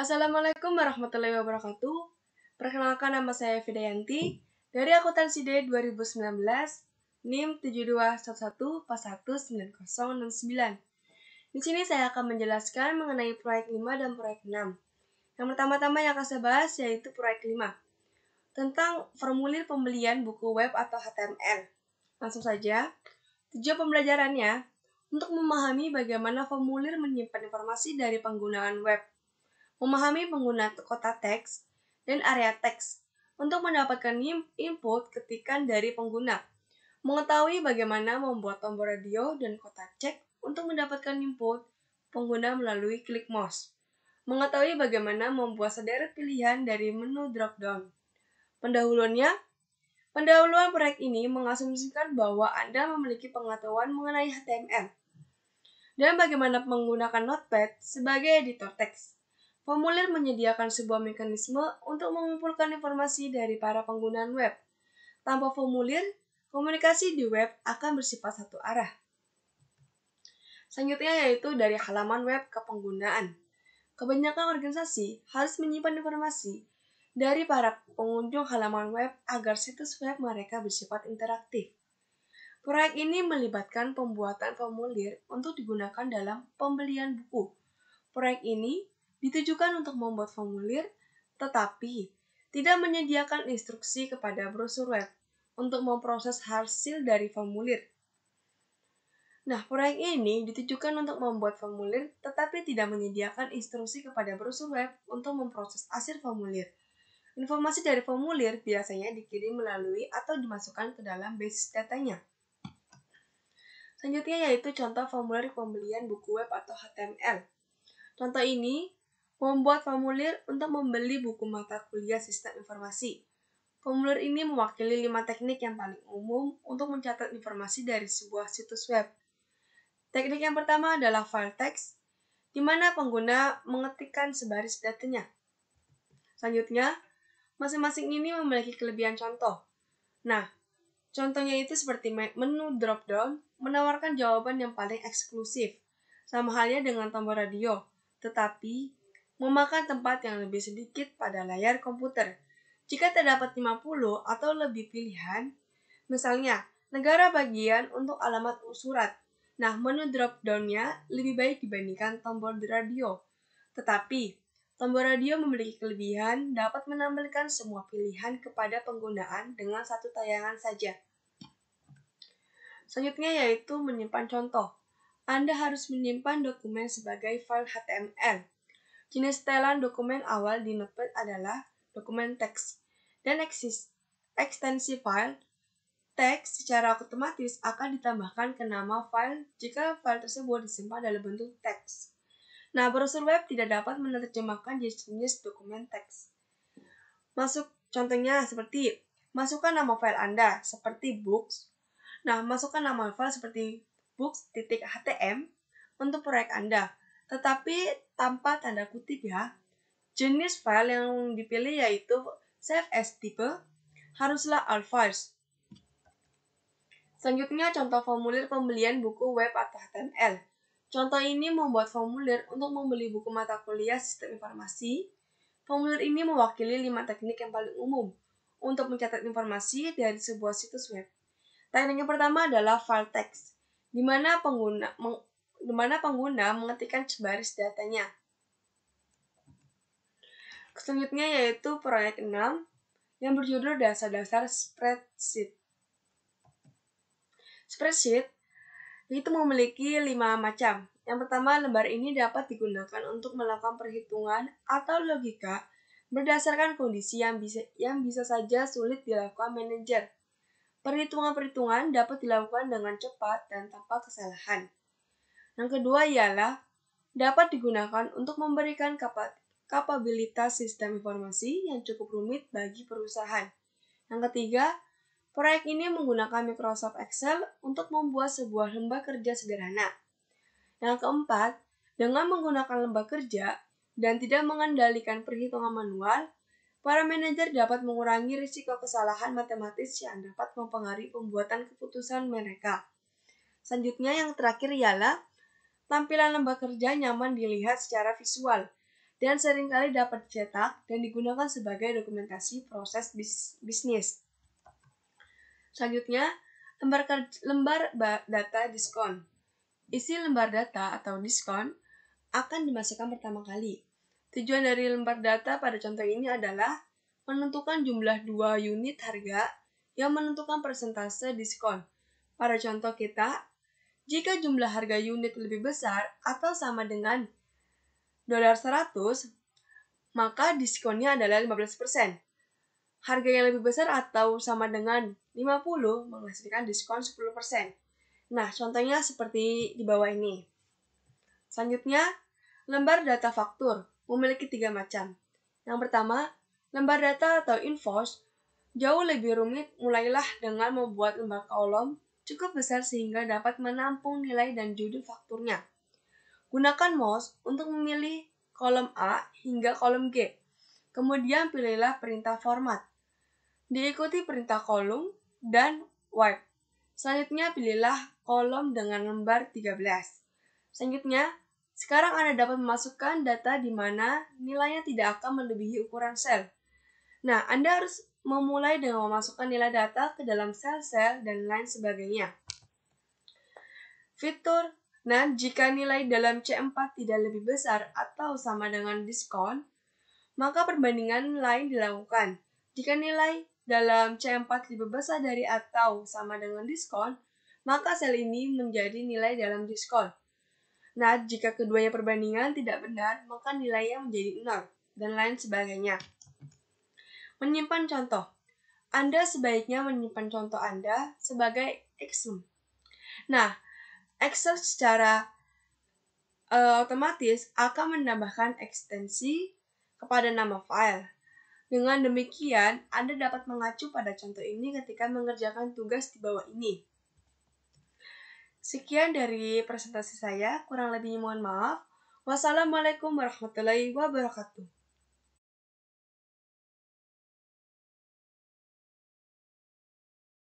Assalamualaikum warahmatullahi wabarakatuh. Perkenalkan nama saya Fidayanti dari akuntansi D 2019 NIM 7211 Di sini saya akan menjelaskan mengenai proyek 5 dan proyek 6. Yang pertama-tama yang akan saya bahas yaitu proyek 5 tentang formulir pembelian buku web atau HTML. Langsung saja, tujuan pembelajarannya untuk memahami bagaimana formulir menyimpan informasi dari penggunaan web memahami pengguna kota teks dan area teks untuk mendapatkan input ketikan dari pengguna, mengetahui bagaimana membuat tombol radio dan kotak cek untuk mendapatkan input pengguna melalui klik mouse, mengetahui bagaimana membuat sederet pilihan dari menu drop-down. Pendahuluannya, pendahuluan proyek ini mengasumsikan bahwa Anda memiliki pengetahuan mengenai HTML dan bagaimana menggunakan Notepad sebagai editor teks. Formulir menyediakan sebuah mekanisme untuk mengumpulkan informasi dari para penggunaan web. Tanpa formulir, komunikasi di web akan bersifat satu arah. Selanjutnya yaitu dari halaman web ke penggunaan. Kebanyakan organisasi harus menyimpan informasi dari para pengunjung halaman web agar situs web mereka bersifat interaktif. Proyek ini melibatkan pembuatan formulir untuk digunakan dalam pembelian buku. Proyek ini ditujukan untuk membuat formulir, tetapi tidak menyediakan instruksi kepada brosur web untuk memproses hasil dari formulir. Nah, proyek ini ditujukan untuk membuat formulir, tetapi tidak menyediakan instruksi kepada brosur web untuk memproses hasil formulir. Informasi dari formulir biasanya dikirim melalui atau dimasukkan ke dalam basis datanya. Selanjutnya yaitu contoh formulir pembelian buku web atau HTML. Contoh ini membuat formulir untuk membeli buku mata kuliah Sistem Informasi. Formulir ini mewakili lima teknik yang paling umum untuk mencatat informasi dari sebuah situs web. Teknik yang pertama adalah file text, di mana pengguna mengetikkan sebaris datanya. Selanjutnya, masing-masing ini memiliki kelebihan contoh. Nah, contohnya itu seperti menu drop-down menawarkan jawaban yang paling eksklusif, sama halnya dengan tombol radio. Tetapi, memakan tempat yang lebih sedikit pada layar komputer. Jika terdapat 50 atau lebih pilihan, misalnya negara bagian untuk alamat surat. Nah, menu drop down-nya lebih baik dibandingkan tombol radio. Tetapi, tombol radio memiliki kelebihan dapat menampilkan semua pilihan kepada penggunaan dengan satu tayangan saja. Selanjutnya yaitu menyimpan contoh. Anda harus menyimpan dokumen sebagai file HTML Jenis setelan dokumen awal di Notepad adalah dokumen teks dan eksis, ekstensi file. Teks secara otomatis akan ditambahkan ke nama file jika file tersebut disimpan dalam bentuk teks. Nah, browser web tidak dapat menerjemahkan jenis-jenis dokumen teks. Masuk contohnya seperti masukkan nama file Anda seperti books. Nah, masukkan nama file seperti books.htm untuk proyek Anda tetapi tanpa tanda kutip ya. Jenis file yang dipilih yaitu save as tipe, haruslah alphas. Selanjutnya contoh formulir pembelian buku web atau HTML. Contoh ini membuat formulir untuk membeli buku mata kuliah sistem informasi. Formulir ini mewakili lima teknik yang paling umum untuk mencatat informasi dari sebuah situs web. Teknik yang pertama adalah file text, di mana pengguna, di mana pengguna mengetikkan sebaris datanya. Selanjutnya yaitu proyek 6 yang berjudul dasar-dasar spreadsheet. Spreadsheet itu memiliki lima macam. Yang pertama, lembar ini dapat digunakan untuk melakukan perhitungan atau logika berdasarkan kondisi yang bisa, yang bisa saja sulit dilakukan manajer. Perhitungan-perhitungan dapat dilakukan dengan cepat dan tanpa kesalahan. Yang kedua ialah dapat digunakan untuk memberikan kapabilitas sistem informasi yang cukup rumit bagi perusahaan. Yang ketiga, proyek ini menggunakan Microsoft Excel untuk membuat sebuah lembah kerja sederhana. Yang keempat, dengan menggunakan lembah kerja dan tidak mengendalikan perhitungan manual, para manajer dapat mengurangi risiko kesalahan matematis yang dapat mempengaruhi pembuatan keputusan mereka. Selanjutnya yang terakhir ialah Tampilan lembar kerja nyaman dilihat secara visual dan seringkali dapat dicetak dan digunakan sebagai dokumentasi proses bis bisnis. Selanjutnya, lembar, lembar data diskon. Isi lembar data atau diskon akan dimasukkan pertama kali. Tujuan dari lembar data pada contoh ini adalah menentukan jumlah dua unit harga yang menentukan persentase diskon. Pada contoh kita, jika jumlah harga unit lebih besar atau sama dengan dolar 100, maka diskonnya adalah 15%. Harga yang lebih besar atau sama dengan 50 menghasilkan diskon 10%. Nah, contohnya seperti di bawah ini. Selanjutnya, lembar data faktur memiliki tiga macam. Yang pertama, lembar data atau invoice jauh lebih rumit mulailah dengan membuat lembar kolom cukup besar sehingga dapat menampung nilai dan judul fakturnya. Gunakan mouse untuk memilih kolom A hingga kolom G. Kemudian pilihlah perintah format. Diikuti perintah kolom dan wipe. Selanjutnya pilihlah kolom dengan lembar 13. Selanjutnya, sekarang Anda dapat memasukkan data di mana nilainya tidak akan melebihi ukuran sel. Nah, Anda harus memulai dengan memasukkan nilai data ke dalam sel-sel dan lain sebagainya. Fitur Nah, jika nilai dalam C4 tidak lebih besar atau sama dengan diskon, maka perbandingan lain dilakukan. Jika nilai dalam C4 lebih besar dari atau sama dengan diskon, maka sel ini menjadi nilai dalam diskon. Nah, jika keduanya perbandingan tidak benar, maka nilainya menjadi 0, dan lain sebagainya. Menyimpan contoh. Anda sebaiknya menyimpan contoh Anda sebagai eksem. Nah, Excel secara uh, otomatis akan menambahkan ekstensi kepada nama file. Dengan demikian, Anda dapat mengacu pada contoh ini ketika mengerjakan tugas di bawah ini. Sekian dari presentasi saya, kurang lebih mohon maaf. Wassalamualaikum warahmatullahi wabarakatuh.